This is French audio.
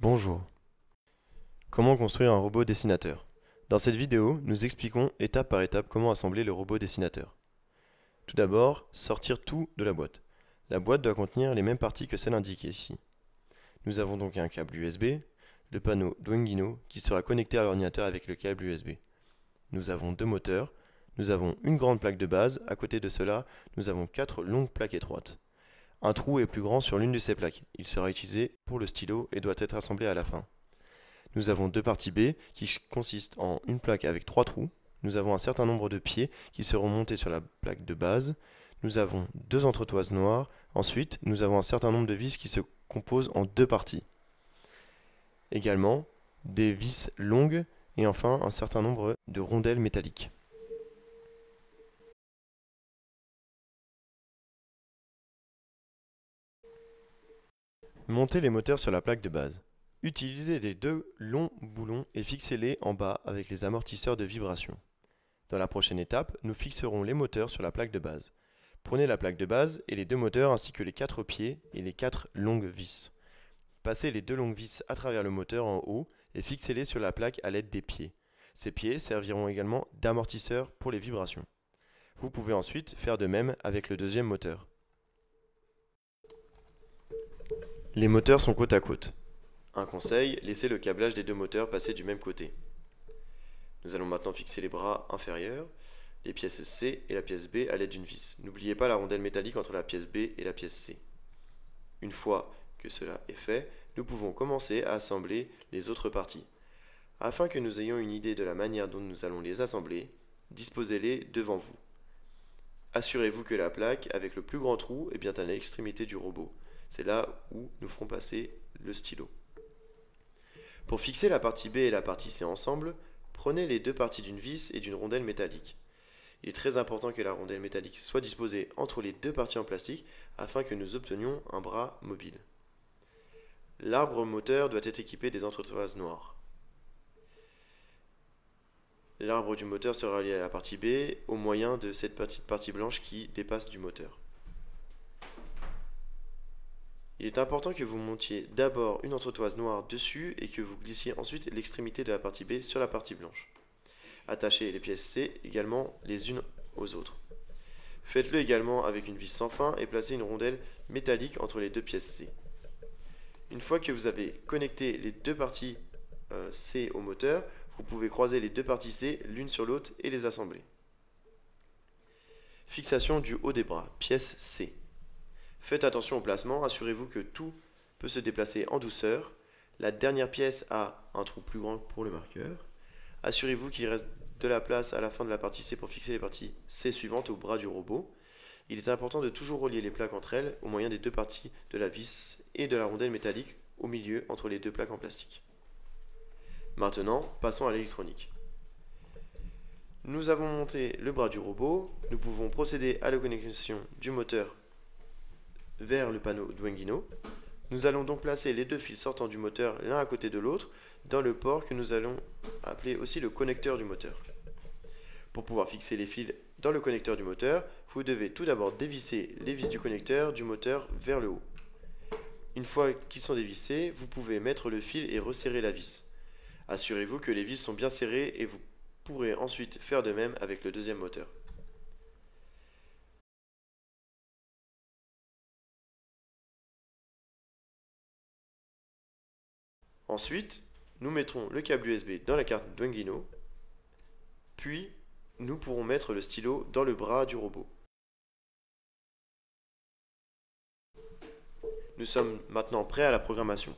Bonjour. Comment construire un robot dessinateur Dans cette vidéo, nous expliquons étape par étape comment assembler le robot dessinateur. Tout d'abord, sortir tout de la boîte. La boîte doit contenir les mêmes parties que celles indiquées ici. Nous avons donc un câble USB, le panneau Duengino qui sera connecté à l'ordinateur avec le câble USB. Nous avons deux moteurs, nous avons une grande plaque de base, à côté de cela, nous avons quatre longues plaques étroites. Un trou est plus grand sur l'une de ces plaques. Il sera utilisé pour le stylo et doit être assemblé à la fin. Nous avons deux parties B qui consistent en une plaque avec trois trous. Nous avons un certain nombre de pieds qui seront montés sur la plaque de base. Nous avons deux entretoises noires. Ensuite, nous avons un certain nombre de vis qui se composent en deux parties. Également, des vis longues et enfin un certain nombre de rondelles métalliques. Montez les moteurs sur la plaque de base. Utilisez les deux longs boulons et fixez-les en bas avec les amortisseurs de vibration. Dans la prochaine étape, nous fixerons les moteurs sur la plaque de base. Prenez la plaque de base et les deux moteurs ainsi que les quatre pieds et les quatre longues vis. Passez les deux longues vis à travers le moteur en haut et fixez-les sur la plaque à l'aide des pieds. Ces pieds serviront également d'amortisseurs pour les vibrations. Vous pouvez ensuite faire de même avec le deuxième moteur. Les moteurs sont côte à côte. Un conseil, laissez le câblage des deux moteurs passer du même côté. Nous allons maintenant fixer les bras inférieurs, les pièces C et la pièce B à l'aide d'une vis. N'oubliez pas la rondelle métallique entre la pièce B et la pièce C. Une fois que cela est fait, nous pouvons commencer à assembler les autres parties. Afin que nous ayons une idée de la manière dont nous allons les assembler, disposez-les devant vous. Assurez-vous que la plaque avec le plus grand trou est bien à l'extrémité du robot. C'est là où nous ferons passer le stylo. Pour fixer la partie B et la partie C ensemble, prenez les deux parties d'une vis et d'une rondelle métallique. Il est très important que la rondelle métallique soit disposée entre les deux parties en plastique afin que nous obtenions un bras mobile. L'arbre moteur doit être équipé des entretoises noires. L'arbre du moteur sera lié à la partie B au moyen de cette petite partie blanche qui dépasse du moteur. Il est important que vous montiez d'abord une entretoise noire dessus et que vous glissiez ensuite l'extrémité de la partie B sur la partie blanche. Attachez les pièces C également les unes aux autres. Faites-le également avec une vis sans fin et placez une rondelle métallique entre les deux pièces C. Une fois que vous avez connecté les deux parties euh, C au moteur, vous pouvez croiser les deux parties C l'une sur l'autre et les assembler. Fixation du haut des bras, pièce C. Faites attention au placement, assurez-vous que tout peut se déplacer en douceur. La dernière pièce a un trou plus grand pour le marqueur. Assurez-vous qu'il reste de la place à la fin de la partie C pour fixer les parties C suivantes au bras du robot. Il est important de toujours relier les plaques entre elles au moyen des deux parties de la vis et de la rondelle métallique au milieu entre les deux plaques en plastique. Maintenant, passons à l'électronique. Nous avons monté le bras du robot, nous pouvons procéder à la connexion du moteur vers le panneau Duengino, Nous allons donc placer les deux fils sortant du moteur l'un à côté de l'autre dans le port que nous allons appeler aussi le connecteur du moteur. Pour pouvoir fixer les fils dans le connecteur du moteur, vous devez tout d'abord dévisser les vis du connecteur du moteur vers le haut. Une fois qu'ils sont dévissés, vous pouvez mettre le fil et resserrer la vis. Assurez-vous que les vis sont bien serrées et vous pourrez ensuite faire de même avec le deuxième moteur. Ensuite, nous mettrons le câble USB dans la carte Dunguino, puis nous pourrons mettre le stylo dans le bras du robot. Nous sommes maintenant prêts à la programmation.